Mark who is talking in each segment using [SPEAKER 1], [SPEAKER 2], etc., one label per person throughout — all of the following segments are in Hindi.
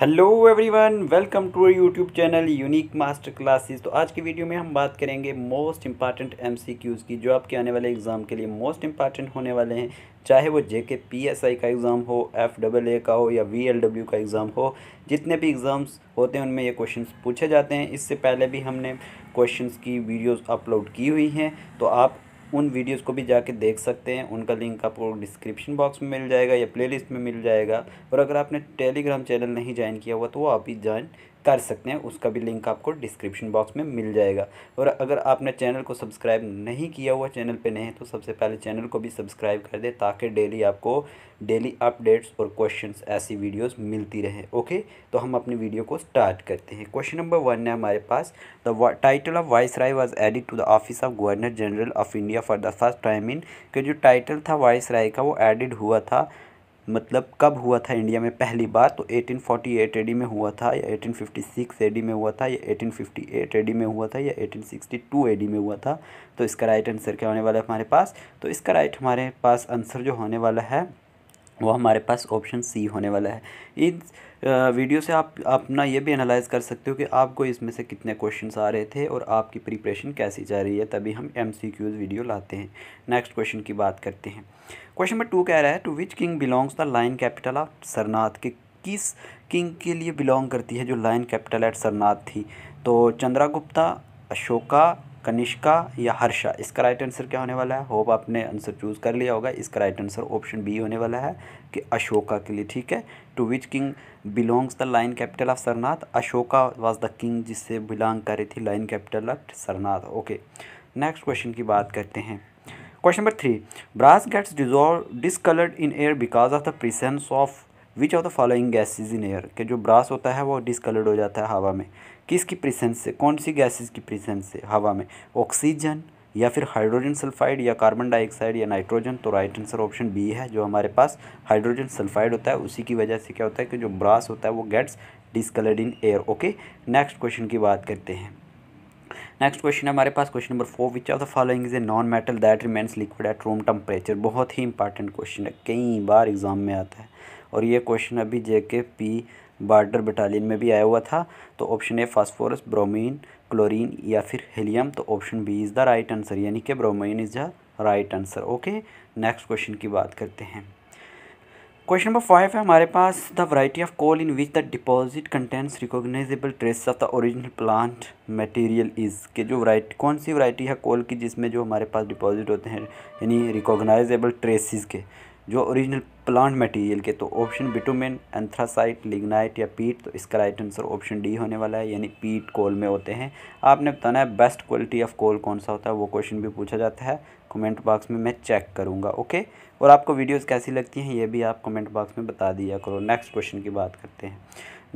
[SPEAKER 1] hello everyone welcome to our YouTube channel unique master classes तो आज की वीडियो में हम बात करेंगे मोस्ट इंपॉर्टेंट एमसीक्यूज़ की जो आपके आने वाले एग्ज़ाम के लिए मोस्ट इंपॉर्टेंट होने वाले हैं चाहे वो जे के पी एस आई का एग्ज़ाम हो एफ डबल ए का हो या वी एल डब्ल्यू का एग्ज़ाम हो जितने भी एग्ज़ाम्स होते हैं उनमें ये क्वेश्चन पूछे जाते हैं इससे पहले भी हमने क्वेश्चन की वीडियोज़ अपलोड की हुई हैं तो आप उन वीडियोस को भी जाके देख सकते हैं उनका लिंक आपको डिस्क्रिप्शन बॉक्स में मिल जाएगा या प्लेलिस्ट में मिल जाएगा और अगर आपने टेलीग्राम चैनल नहीं ज्वाइन किया हुआ तो वो आप ही ज्वाइन कर सकते हैं उसका भी लिंक आपको डिस्क्रिप्शन बॉक्स में मिल जाएगा और अगर आपने चैनल को सब्सक्राइब नहीं किया हुआ चैनल पे नहीं है तो सबसे पहले चैनल को भी सब्सक्राइब कर दे ताकि डेली आपको डेली अपडेट्स और क्वेश्चंस ऐसी वीडियोस मिलती रहे ओके तो हम अपनी वीडियो को स्टार्ट करते हैं क्वेश्चन नंबर वन है हमारे पास the title of viceroy was added to the office of governor general of India for the first time in के जो टाइटल था वाइस राय का वो एडिड हुआ था मतलब कब हुआ था इंडिया में पहली बार तो 1848 फोर्टी में हुआ था या 1856 फिफ्टी में हुआ था या 1858 फिफ्टी में हुआ था या 1862 सिक्सटी में हुआ था तो इसका राइट आंसर क्या होने वाला है हमारे पास तो इसका राइट हमारे पास आंसर जो होने वाला है वो हमारे पास ऑप्शन सी होने वाला है इस वीडियो से आप अपना ये भी एनालाइज कर सकते हो कि आपको इसमें से कितने क्वेश्चंस आ रहे थे और आपकी प्रिपरेशन कैसी जा रही है तभी हम एम वीडियो लाते हैं नेक्स्ट क्वेश्चन की बात करते हैं क्वेश्चन नंबर टू कह रहा है to which king belongs the lion capital of Sarnath के किस किंग के लिए बिलोंग करती है जो लाइन कैपिटल एट सरनाथ थी तो चंद्रागुप्ता अशोका कनिष्का या हर्षा इसका राइट आंसर क्या होने वाला है होप आपने आंसर चूज़ कर लिया होगा इसका राइट आंसर ऑप्शन बी होने वाला है कि अशोका के लिए ठीक है to which king belongs the lion capital of Sarnath Ashoka was the king जिससे बिलोंग कर रही थी lion capital of Sarnath okay next question की बात करते हैं question number three brass gets dissolve discoloured in air because of the presence of which of the following gases in air के जो ब्रास होता है वो डिसकलर्ड हो जाता है हवा में किसकी प्रिसेंस से कौन सी गैसेज की प्रिसेंस से हवा में ऑक्सीजन या फिर हाइड्रोजन सल्फाइड या कार्बन डाइऑक्साइड या नाइट्रोजन तो राइट आंसर ऑप्शन बी है जो हमारे पास हाइड्रोजन सल्फाइड होता है उसी की वजह से क्या होता है कि जो ब्रास होता है वो gets discoloured in air okay next question की बात करते हैं नेक्स्ट क्वेश्चन हमारे पास question number four which of the following is a non metal that remains liquid at room temperature बहुत ही इंपॉर्टेंट क्वेश्चन है कई बार एग्जाम में आता है और ये क्वेश्चन अभी जे के पी बार्डर बटालियन में भी आया हुआ था तो option A phosphorus bromine chlorine या फिर हेलियम तो option B is the right answer यानी कि bromine is the right answer okay next question की बात करते हैं क्वेश्चन नंबर फाइव है हमारे पास the variety of coal in which the deposit contents recognisable trace of the original plant material is के जो वराइटी कौन सी वराइटी है कोल की जिसमें जो हमारे पास डिपॉजिट होते हैं यानी रिकॉग्नाइजेबल ट्रेसिस के जो ओरिजिनल प्लांट मटेरियल के तो ऑप्शन बिटुमेन एंथ्रासाइट लिग्नाइट या पीट तो इसका राइट आंसर ऑप्शन डी होने वाला है यानी पीट कोल में होते हैं आपने बताना है बेस्ट क्वालिटी ऑफ कोल कौन सा होता है वो क्वेश्चन भी पूछा जाता है कमेंट बॉक्स में मैं चेक करूँगा ओके और आपको वीडियोस कैसी लगती हैं ये भी आप कमेंट बॉक्स में बता दिया करो नेक्स्ट क्वेश्चन की बात करते हैं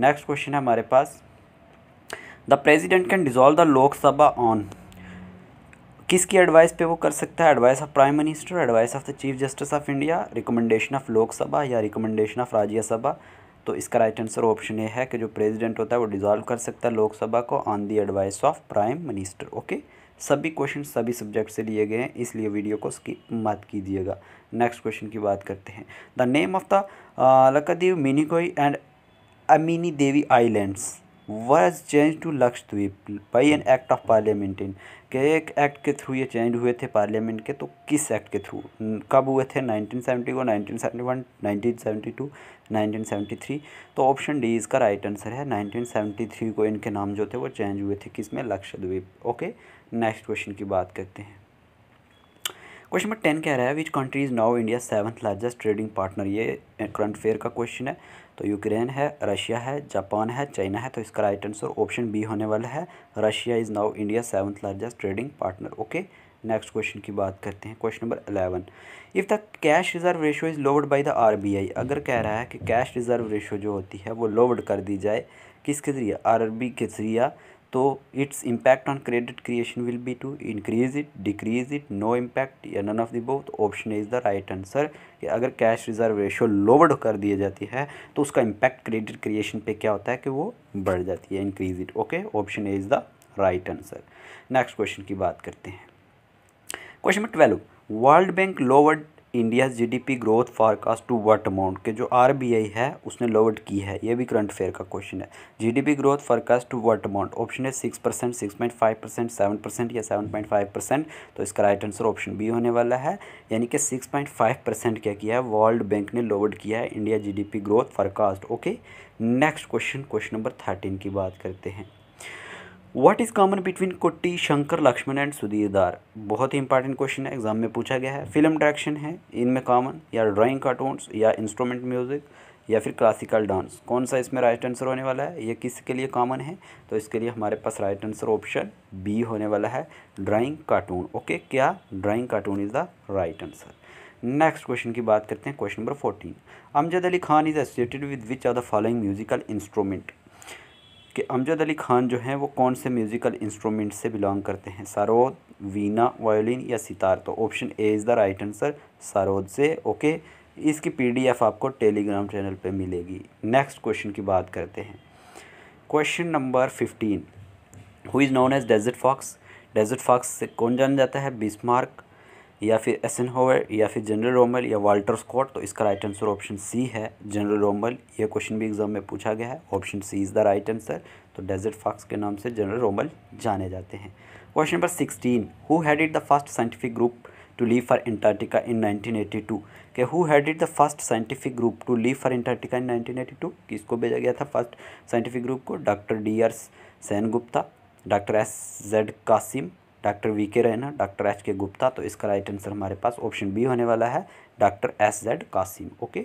[SPEAKER 1] नेक्स्ट क्वेश्चन है हमारे पास the president can dissolve the Lok Sabha on किसकी एडवाइस पे वो कर सकता है advice of prime minister advice of the chief justice of India recommendation of Lok Sabha या रिकमेंडेशन ऑफ राज्यसभा तो इसका राइट आंसर ऑप्शन ये है कि जो प्रेसिडेंट होता है वो डिज़ॉल्व कर सकता है लोकसभा को on the advice of prime minister okay सभी क्वेश्चन सभी सब्जेक्ट से लिए गए हैं इसलिए वीडियो को स्किप मत कीजिएगा नेक्स्ट क्वेश्चन की बात करते हैं the name of the Laccadive Minicoy and Amindivi islands was change to Lakshadweep by an act of parliament in के एक एक्ट के थ्रू ये चेंज हुए थे पार्लियामेंट के तो किस एक्ट के थ्रू कब हुए थे 1970 को 1971 1972 1973 तो ऑप्शन डी इसका राइट आंसर है 1973 को इनके नाम जो थे वो चेंज हुए थे किस में लक्षद्वीप ओके नेक्स्ट क्वेश्चन की बात करते हैं क्वेश्चन नंबर टेन कह रहा है which country is now India seventh largest trading partner ये करंट अफेयर का क्वेश्चन है तो यूक्रेन है रशिया है जापान है चाइना है तो इसका राइट आंसर ऑप्शन बी होने वाला है Russia is now India seventh largest trading partner okay next question की बात करते हैं question number eleven if the cash reserve ratio is lowered by the R अगर कह रहा है कि कैश रिजर्व रेशो जो होती है वो लोवर्ड कर दी जाए किसके ज़रिए आर के ज़रिए तो its impact on credit creation will be to increase it decrease it no impact या none of the both option is the right answer कि अगर कैश रिजर्व रेशो लोवर्ड कर दी जाती है तो उसका इम्पैक्ट क्रेडिट क्रिएशन पे क्या होता है कि वो बढ़ जाती है increase it okay option is the right answer next question की बात करते हैं question number twelve World Bank lowered the GDP growth forecast to what amount के जो आरबीआई है उसने लोअड की है ये भी करंट अफेयर का क्वेश्चन है GDP growth forecast to what amount option है six percent six point five percent seven percent या सेवन पॉइंट फाइव परसेंट तो इसका राइट आंसर ऑप्शन बी होने वाला है यानी कि सिक्स पॉइंट फाइव परसेंट क्या किया है वर्ल्ड बैंक ने लोअड किया है India G growth forecast okay next question question number thirteen की बात करते हैं what is common between Kutty Shankar Laxman and Sudhir Dar बहुत ही इंपॉर्टेंट क्वेश्चन है एग्जाम में पूछा गया है फिल्म डायरेक्शन है इनमें कॉमन या ड्राइंग कार्टून्स या इंस्ट्रूमेंट म्यूज़िक या फिर क्लासिकल डांस कौन सा इसमें राइट आंसर होने वाला है ये किसके लिए कॉमन है तो इसके लिए हमारे पास राइट आंसर ऑप्शन बी होने वाला है ड्राइंग कार्टून ओके क्या drawing cartoon is the right answer next question की बात करते हैं question number fourteen Amjad Ali Khan is associated with which are the following musical instrument कि अमजद अली खान जो हैं वो कौन से म्यूज़िकल इंस्ट्रूमेंट से बिलोंग करते हैं सरोद वीना वायोलिन या सितार तो option A is the right answer sarod से ओके इसकी पीडीएफ आपको टेलीग्राम चैनल पे मिलेगी नेक्स्ट क्वेश्चन की बात करते हैं question number fifteen who is known as desert fox desert fox से कौन जाना जाता है बिस्मार्क या फिर एसन होवर या फिर जनरल रोमल या वाल्टर स्कॉट तो इसका राइट आंसर ऑप्शन सी है जनरल रोमल ये क्वेश्चन भी एग्जाम में पूछा गया है option C is the right answer तो डेजर्ट फॉक्स के नाम से जनरल रोमल जाने जाते हैं question number sixteen who headed the first scientific group to leave for Antarctica in nineteen के who headed the first scientific group to leave for Antarctica in two किसको भेजा गया था फर्स्ट साइंटिफिक ग्रुप को doctor D R Sen Gupta doctor S Z Qasim doctor we के रैना डॉक्टर एच के गुप्ता तो इसका राइट आंसर हमारे पास ऑप्शन बी होने वाला है doctor S Z Qasim okay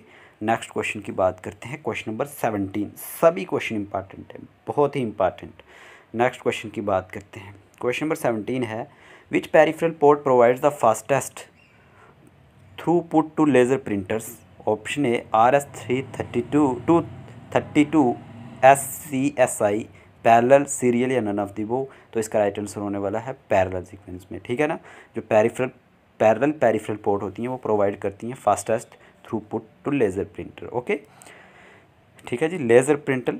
[SPEAKER 1] next question की बात करते हैं क्वेश्चन नंबर सेवनटीन सभी क्वेश्चन इंपॉर्टेंट है बहुत ही इंपॉर्टेंट नेक्स्ट क्वेश्चन की बात करते हैं क्वेश्चन नंबर सेवनटीन है which peripheral port provides the fastest throughput to laser printers option A R S three thirty two two thirty two S C S I parallel serial या नन ऑफ दी वो तो इसका राइट आंसर होने वाला है पैरल सीक्वेंस में ठीक है ना जो पैरिफ्रल पैरल पैरिफ्रल पोर्ट होती हैं वो प्रोवाइड करती हैं fastest put to laser printer okay ठीक है जी लेज़र प्रिंटर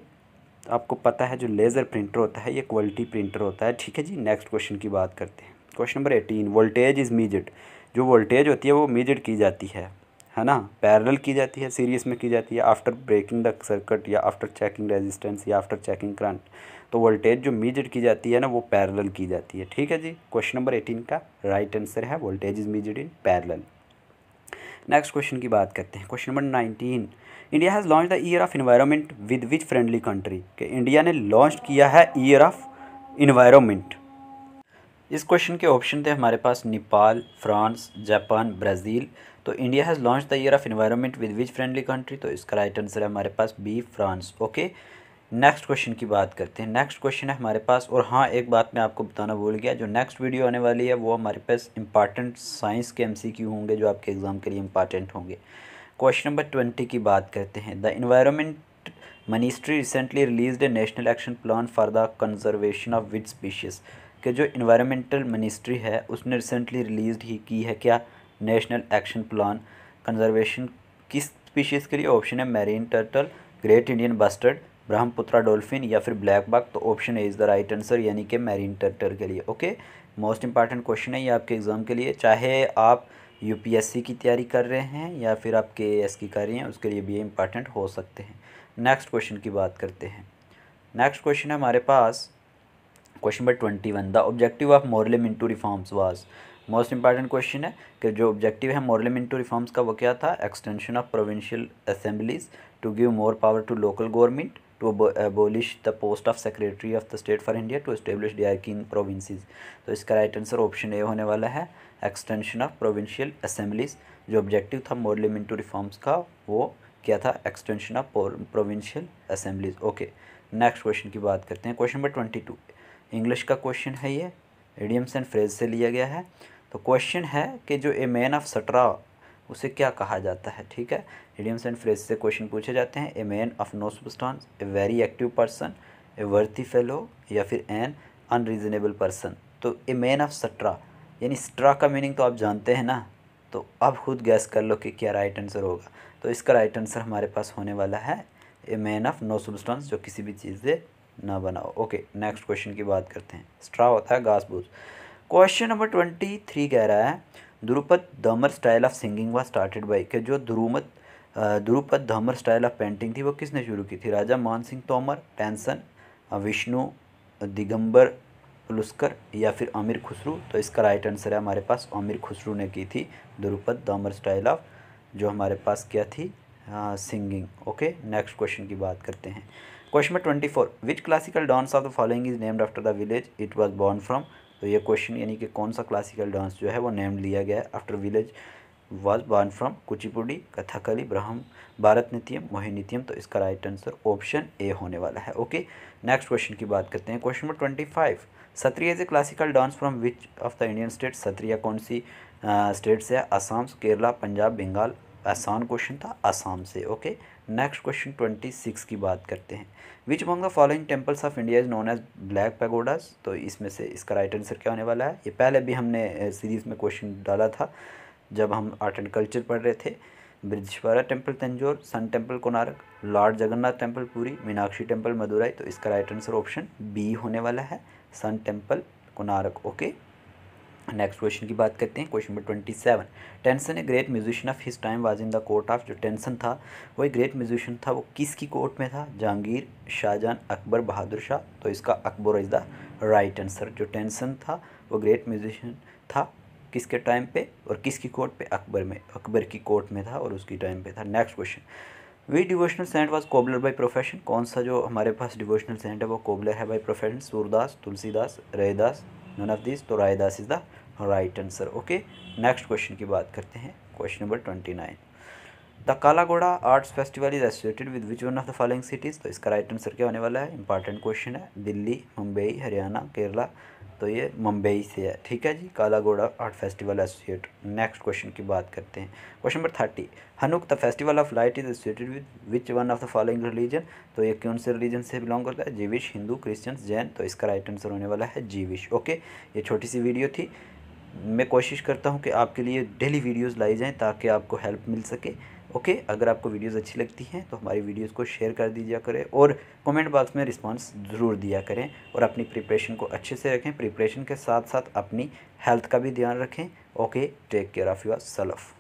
[SPEAKER 1] आपको पता है जो लेज़र प्रिंटर होता है ये क्वालिटी प्रिंटर होता है ठीक है जी नेक्स्ट क्वेश्चन की बात करते हैं question number eighteen voltage is measured जो वोल्टेज होती है वो मीजड की जाती है है ना पैरेलल की जाती है सीरीज़ में की जाती है आफ्टर ब्रेकिंग द सर्किट या आफ्टर चेकिंग रेजिस्टेंस या आफ्टर चेकिंग करंट तो वोल्टेज जो मीजर की जाती है ना वो पैरेलल की जाती है ठीक है जी क्वेश्चन नंबर एटीन का राइट आंसर है voltage is measure in parallel next question की बात करते हैं question number nineteen India has launch the year of environment with which friendly country कि इंडिया ने लॉन्च किया है ईयर ऑफ इन्वायरमेंट इस क्वेश्चन के ऑप्शन थे हमारे पास नेपाल फ्रांस जापान ब्राज़ील तो India has launch the year of environment with which friendly country तो इसका राइट आंसर है हमारे पास B France okay next question की बात करते हैं नेक्स्ट क्वेश्चन है हमारे पास और हाँ एक बात मैं आपको बताना भूल गया जो नेक्स्ट वीडियो आने वाली है वो हमारे पास इंपॉर्टेंट साइंस के एमसीक्यू होंगे जो आपके एग्ज़ाम के लिए इंपॉर्टेंट होंगे क्वेश्चन नंबर ट्वेंटी की बात करते हैं the environment ministry recently release a national action plan for the conservation of wild species के जो इन्वायरमेंटल मिनिस्ट्री है उसने रिसेंटली रिलीज ही की है क्या नेशनल एक्शन प्लान कंजर्वेशन किस स्पीशीज़ के लिए ऑप्शन है marine turtle great Indian bustard Brahmaputra dolphin या फिर ब्लैक बाग तो option A is the right answer यानी कि मैरीन टर्टल के लिए ओके मोस्ट इंपॉर्टेंट क्वेश्चन है ये आपके एग्ज़ाम के लिए चाहे आप यूपीएससी की तैयारी कर रहे हैं या फिर आप के एस की कर रहे हैं उसके लिए भी ये इंपॉर्टेंट हो सकते हैं नेक्स्ट क्वेश्चन की बात करते हैं नेक्स्ट क्वेश्चन है हमारे पास question number twenty one the objective of Minto reforms was most important question है कि जो ऑब्जेक्टिव है मोरलिमेंटो रिफॉर्म्स का वो क्या था extension of provincial assemblies to give more power to local government to abolish the post of secretary of the state for India to establish diarchy in provinces तो इसका राइट आंसर ऑप्शन ए होने वाला है एक्सटेंशन ऑफ प्रोविंशियल असेंबलीज जो ऑब्जेक्टिव था मोरलिमेंटो रिफॉर्म्स का वो क्या था extension of provincial assemblies okay next question की बात करते हैं question number twenty two English का क्वेश्चन है ये एडियम्स एंड फ्रेज से लिया गया है तो क्वेश्चन है कि जो ए मैन ऑफ सटरा उसे क्या कहा जाता है ठीक है एडियम्स एंड फ्रेज से क्वेश्चन पूछे जाते हैं a man of no substance a very active person a worthy fellow या फिर एन अनरीजनेबल पर्सन तो ए मैन ऑफ सट्रा यानी स्ट्रा का मीनिंग तो आप जानते हैं ना तो अब खुद गैस कर लो कि क्या राइट आंसर होगा तो इसका राइट आंसर हमारे पास होने वाला है a man of no substance जो किसी भी चीज़ से ना बनाओ ओके नेक्स्ट क्वेश्चन की बात करते हैं स्ट्रा होता है घास फूस क्वेश्चन नंबर ट्वेंटी थ्री कह रहा है Dhrupad Dhamar style of singing was started by के जो द्रुमद Dhrupad Dhamar style of painting थी वो किसने शुरू की थी राजा मान सिंह तोमर टेंसन विष्णु दिगंबर पुलस्कर या फिर आमिर खुसरू तो इसका राइट आंसर है हमारे पास आमिर खुसरू ने की थी द्रुपद दामर स्टाइल ऑफ जो हमारे पास क्या थी सिंगिंग ओके नेक्स्ट क्वेश्चन की बात करते हैं question number twenty four which classical dance of the following is named after the village it was born from तो ये क्वेश्चन यानी कि कौन सा क्लासिकल डांस जो है वो नेम लिया गया है after village was born from Kuchipudi Kathakali ब्रह्म भारत नृत्यम मोहिनीत्यम तो इसका राइट आंसर ऑप्शन ए होने वाला है ओके नेक्स्ट क्वेश्चन की बात करते हैं question number twenty five Sattriya is a classical dance from which of the Indian state Sattriya कौन सी स्टेट्स है असम केरला पंजाब बंगाल आसान क्वेश्चन था आसाम से okay next question twenty six की बात करते हैं which among the following temples of India is known as black pagodas तो इसमें से इसका राइट आंसर क्या होने वाला है ये पहले भी हमने सीरीज़ में क्वेश्चन डाला था जब हम आर्ट एंड कल्चर पढ़ रहे थे Brihadeeswara temple Tanjore sun temple Konark lord Jagannath temple Puri Meenakshi temple Madurai तो इसका राइट आंसर ऑप्शन बी होने वाला है sun temple Konark okay next question की बात करते हैं question number twenty seven Tansen a great musician of his time was in the court of जो टेंसन था वो एक ग्रेट म्यूजिशियन था वो किसकी कोर्ट में था जहांगीर शाहजहां अकबर बहादुर शाह तो इसका Akbar is the right answer जो टेंसन था वो ग्रेट म्यूजिशियन था किसके टाइम पे और किसकी कोर्ट पे अकबर में अकबर की कोर्ट में था और उसकी टाइम पे था next question we devotional saint was cobbler by profession कौन सा जो हमारे पास डिवोशनल सेंट है वो कोबलर है by profession Surdas Tulsidas Raidas none of this तो Raidas is the right answer okay next question की बात करते हैं question number twenty nine the Kala Ghoda arts festival is associated with which one of the following cities तो इसका राइट आंसर क्या होने वाला है इंपॉर्टेंट क्वेश्चन है दिल्ली मुंबई हरियाणा केरला तो ये मुंबई से है ठीक है जी Kala Ghoda art festival associate next question की बात करते हैं question number thirty Hanukkah the festival of light is associated with which one of the following religion तो ये कौन से रिलीजन से बिलोंग करता है जीविश हिंदू क्रिश्चियंस जैन तो इसका राइट आंसर होने वाला है जीविश ओके ये छोटी सी वीडियो थी मैं कोशिश करता हूँ कि आपके लिए डेली वीडियोज़ लाई जाएँ ताकि आपको हेल्प मिल सके ओके अगर आपको वीडियोस अच्छी लगती हैं तो हमारी वीडियोस को शेयर कर दीजिए करें और कमेंट बॉक्स में रिस्पांस ज़रूर दिया करें और अपनी प्रिपरेशन को अच्छे से रखें प्रिपरेशन के साथ साथ अपनी हेल्थ का भी ध्यान रखें okay take care of your self